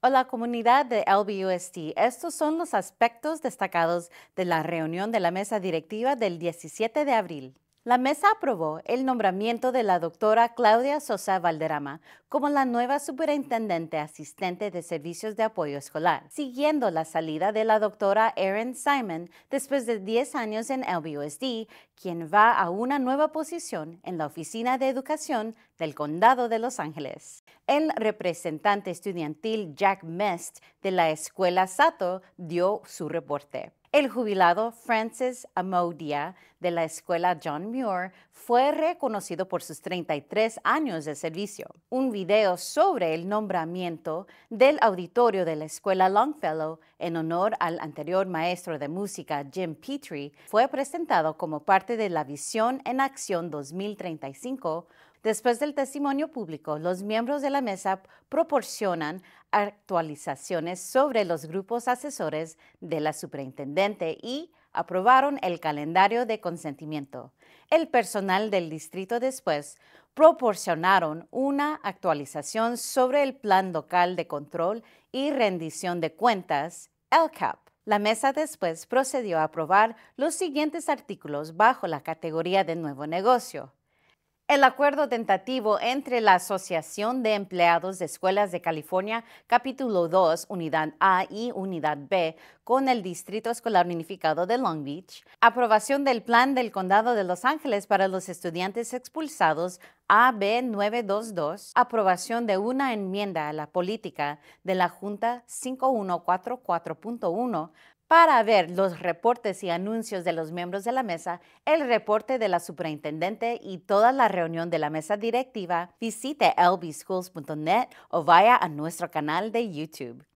Hola comunidad de LBUSD. Estos son los aspectos destacados de la reunión de la mesa directiva del 17 de abril. La mesa aprobó el nombramiento de la doctora Claudia Sosa Valderrama como la nueva superintendente asistente de servicios de apoyo escolar, siguiendo la salida de la doctora Erin Simon después de 10 años en LBUSD, quien va a una nueva posición en la Oficina de Educación del Condado de Los Ángeles. El representante estudiantil Jack Mest de la escuela Sato dio su reporte. El jubilado Francis Amodia de la escuela John Muir fue reconocido por sus 33 años de servicio. Un video sobre el nombramiento del auditorio de la escuela Longfellow en honor al anterior maestro de música Jim Petrie fue presentado como parte de la Visión en Acción 2035 Después del testimonio público, los miembros de la mesa proporcionan actualizaciones sobre los grupos asesores de la superintendente y aprobaron el calendario de consentimiento. El personal del distrito después proporcionaron una actualización sobre el Plan Local de Control y Rendición de Cuentas, LCAP. La mesa después procedió a aprobar los siguientes artículos bajo la categoría de nuevo negocio. El acuerdo tentativo entre la Asociación de Empleados de Escuelas de California, capítulo 2, unidad A y unidad B, con el Distrito Escolar Unificado de Long Beach, aprobación del plan del Condado de Los Ángeles para los estudiantes expulsados AB 922, aprobación de una enmienda a la política de la Junta 5144.1 para ver los reportes y anuncios de los miembros de la mesa, el reporte de la superintendente y toda la reunión de la mesa directiva, visite lbschools.net o vaya a nuestro canal de YouTube.